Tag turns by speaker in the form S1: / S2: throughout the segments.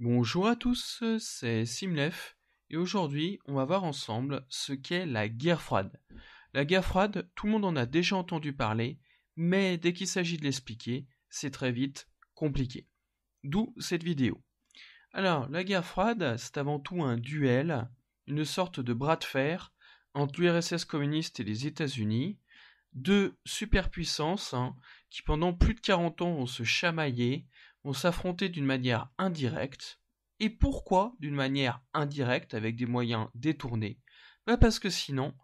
S1: Bonjour à tous, euh, c'est Simlef et aujourd'hui on va voir ensemble ce qu'est la guerre froide. La guerre froide, tout le monde en a déjà entendu parler, mais dès qu'il s'agit de l'expliquer, c'est très vite compliqué. D'où cette vidéo. Alors, la guerre froide, c'est avant tout un duel, une sorte de bras de fer entre l'URSS communiste et les États-Unis, deux superpuissances hein, qui pendant plus de 40 ans ont se chamaillé, on s'affronter d'une manière indirecte. Et pourquoi d'une manière indirecte avec des moyens détournés bah Parce que sinon,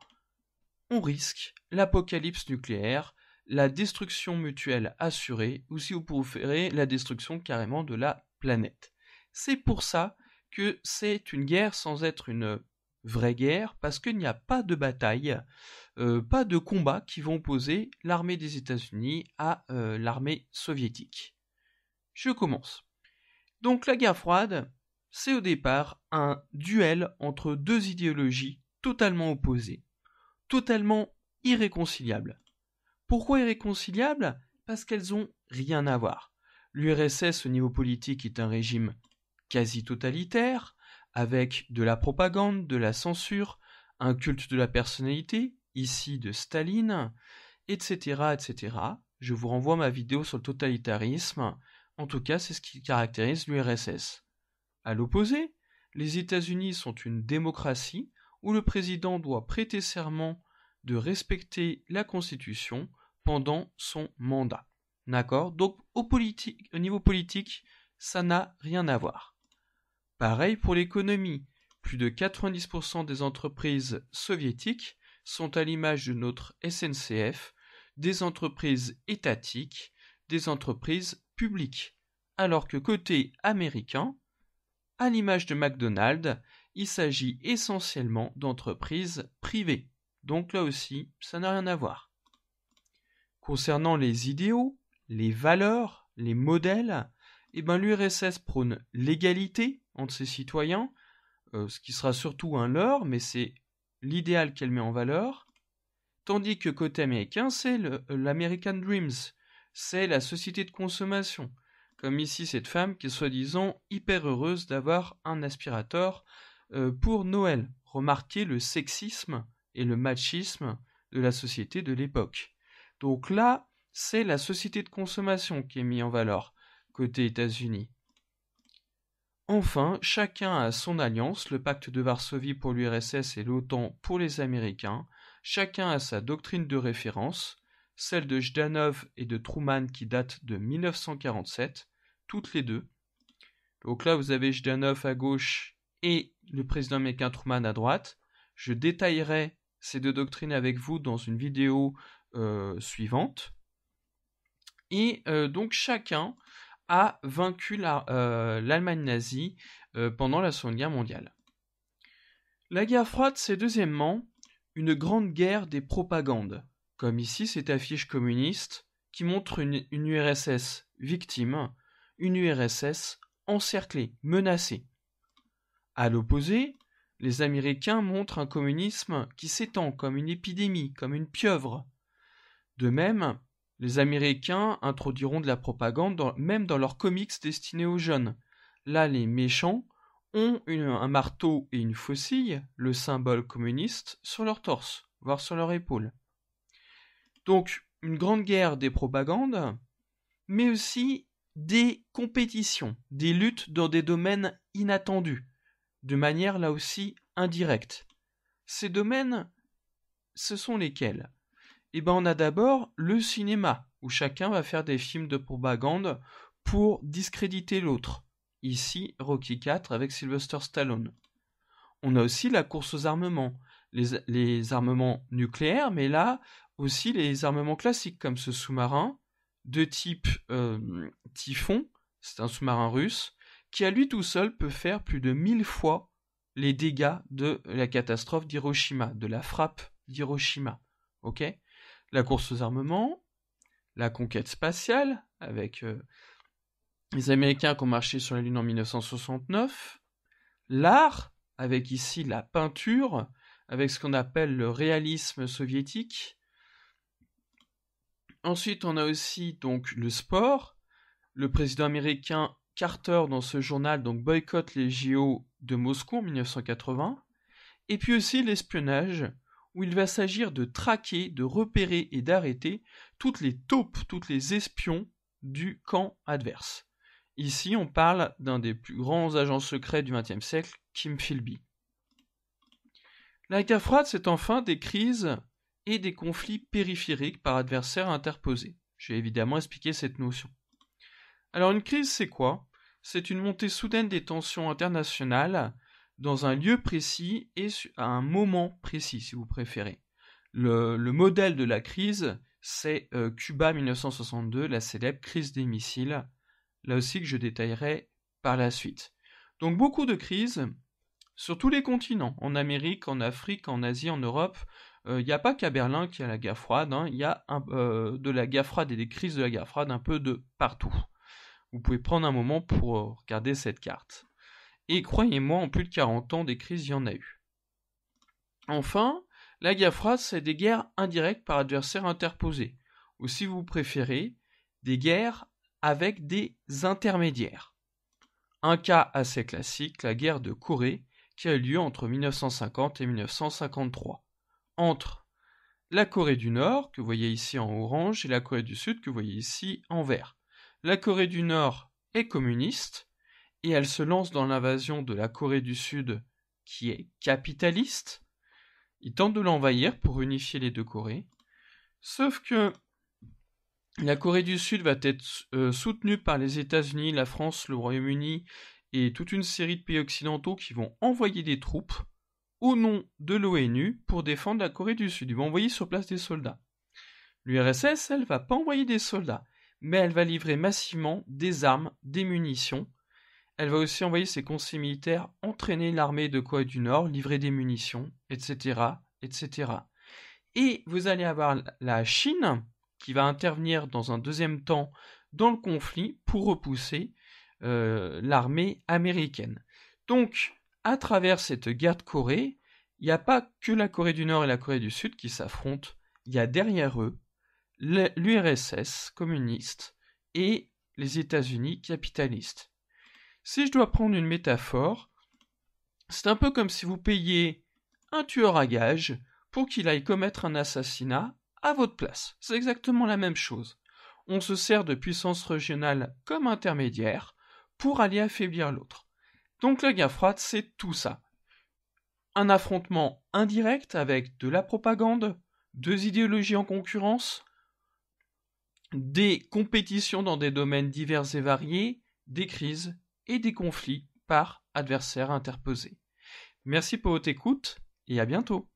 S1: on risque l'apocalypse nucléaire, la destruction mutuelle assurée, ou si vous préférez, la destruction carrément de la planète. C'est pour ça que c'est une guerre sans être une vraie guerre, parce qu'il n'y a pas de bataille, euh, pas de combat qui vont opposer l'armée des États-Unis à euh, l'armée soviétique. Je commence. Donc la guerre froide, c'est au départ un duel entre deux idéologies totalement opposées, totalement irréconciliables. Pourquoi irréconciliables Parce qu'elles ont rien à voir. L'URSS au niveau politique est un régime quasi totalitaire, avec de la propagande, de la censure, un culte de la personnalité, ici de Staline, etc. etc. Je vous renvoie à ma vidéo sur le totalitarisme, en tout cas, c'est ce qui caractérise l'URSS. À l'opposé, les États-Unis sont une démocratie où le président doit prêter serment de respecter la Constitution pendant son mandat. D'accord Donc au, au niveau politique, ça n'a rien à voir. Pareil pour l'économie. Plus de 90% des entreprises soviétiques sont à l'image de notre SNCF, des entreprises étatiques, des entreprises alors que côté américain, à l'image de McDonald's, il s'agit essentiellement d'entreprises privées. Donc là aussi, ça n'a rien à voir. Concernant les idéaux, les valeurs, les modèles, eh ben l'URSS prône l'égalité entre ses citoyens, euh, ce qui sera surtout un leurre, mais c'est l'idéal qu'elle met en valeur, tandis que côté américain, c'est euh, l'American Dreams, c'est la société de consommation. Comme ici cette femme qui est soi-disant hyper heureuse d'avoir un aspirateur euh, pour Noël. Remarquez le sexisme et le machisme de la société de l'époque. Donc là, c'est la société de consommation qui est mise en valeur côté États-Unis. Enfin, chacun a son alliance, le pacte de Varsovie pour l'URSS et l'OTAN pour les Américains, chacun a sa doctrine de référence, celle de Jdanov et de Truman qui date de 1947, toutes les deux. Donc là, vous avez Jdanov à gauche et le président américain Truman à droite. Je détaillerai ces deux doctrines avec vous dans une vidéo euh, suivante. Et euh, donc chacun a vaincu euh, l'Allemagne nazie pendant la Seconde Guerre mondiale. La guerre froide, c'est deuxièmement une grande guerre des propagandes. Comme ici cette affiche communiste qui montre une, URSS victime, une URSS encerclée, menacée. À l'opposé, les Américains montrent un communisme qui s'étend comme une épidémie, comme une pieuvre. De même, les Américains introduiront de la propagande même dans leurs comics destinés aux jeunes. Là, les méchants ont un marteau et une faucille, le symbole communiste, sur leur torse, voire sur leur épaule. Donc une grande guerre des propagandes, mais aussi des compétitions, des luttes dans des domaines inattendus, de manière là aussi indirecte. Ces domaines, ce sont lesquels Eh bien on a d'abord le cinéma, où chacun va faire des films de propagande pour discréditer l'autre. Ici, Rocky IV avec Sylvester Stallone. On a aussi la course aux armements, les, armements nucléaires, mais là aussi les armements classiques, comme ce sous-marin de type euh, Typhon, c'est un sous-marin russe, qui à lui tout seul peut faire plus de mille fois les dégâts de la catastrophe d'Hiroshima, de la frappe d'Hiroshima. Ok La course aux armements, la conquête spatiale, avec euh, les Américains qui ont marché sur la Lune en 1969, l'art, avec ici la peinture, avec ce qu'on appelle le réalisme soviétique. Ensuite, on a aussi donc le sport. Le président américain Carter, dans ce journal, donc boycotte les JO de Moscou en 1980. Et puis aussi l'espionnage, où il va s'agir de traquer, de repérer et d'arrêter toutes les taupes, toutes les espions du camp adverse. Ici, on parle d'un des plus grands agents secrets du XXe siècle, Kim Philby. La guerre froide, c'est enfin des crises et des conflits périphériques par adversaires interposés. J'ai évidemment expliqué cette notion. Alors une crise, c'est quoi C'est une montée soudaine des tensions internationales dans un lieu précis et à un moment précis, si vous préférez. Le, modèle de la crise, c'est euh, Cuba 1962, la célèbre crise des missiles, là aussi que je détaillerai par la suite. Donc beaucoup de crises sur tous les continents, en Amérique, en Afrique, en Asie, en Europe. Euh, il n'y a pas qu'à Berlin qui a la guerre froide, hein, il y a euh, de la guerre froide et des crises de la guerre froide un peu de partout. Vous pouvez prendre un moment pour euh, regarder cette carte. Et croyez-moi, en plus de 40 ans, des crises, il y en a eu. Enfin, la guerre froide, c'est des guerres indirectes par adversaires interposés, ou si vous préférez, des guerres avec des intermédiaires. Un cas assez classique, la guerre de Corée, qui a eu lieu entre 1950 et 1953, entre la Corée du Nord, que vous voyez ici en orange, et la Corée du Sud, que vous voyez ici en vert. La Corée du Nord est communiste, et elle se lance dans l'invasion de la Corée du Sud, qui est capitaliste. Ils tentent de l'envahir pour unifier les deux Corées. Sauf que la Corée du Sud va être euh, soutenue par les États-Unis, la France, le Royaume-Uni et toute une série de pays occidentaux qui vont envoyer des troupes au nom de l'ONU pour défendre la Corée du Sud. Ils vont envoyer sur place des soldats. L'URSS, elle, va pas envoyer des soldats, mais elle va livrer massivement des armes, des munitions. Elle va aussi envoyer ses conseillers militaires entraîner l'armée de Corée du Nord, livrer des munitions, etc., etc. Et vous allez avoir la Chine qui va intervenir dans un deuxième temps dans le conflit pour repousser euh, l'armée américaine. Donc, à travers cette guerre de Corée, il n'y a pas que la Corée du Nord et la Corée du Sud qui s'affrontent, il y a derrière eux l'URSS communiste et les États-Unis capitalistes. Si je dois prendre une métaphore, c'est un peu comme si vous payiez un tueur à gage pour qu'il aille commettre un assassinat à votre place. C'est exactement la même chose. On se sert de puissance régionale comme intermédiaire pour aller affaiblir l'autre. Donc la guerre froide, c'est tout ça. Un affrontement indirect avec de la propagande, deux idéologies en concurrence, des compétitions dans des domaines divers et variés, des crises et des conflits par adversaires interposés. Merci pour votre écoute et à bientôt.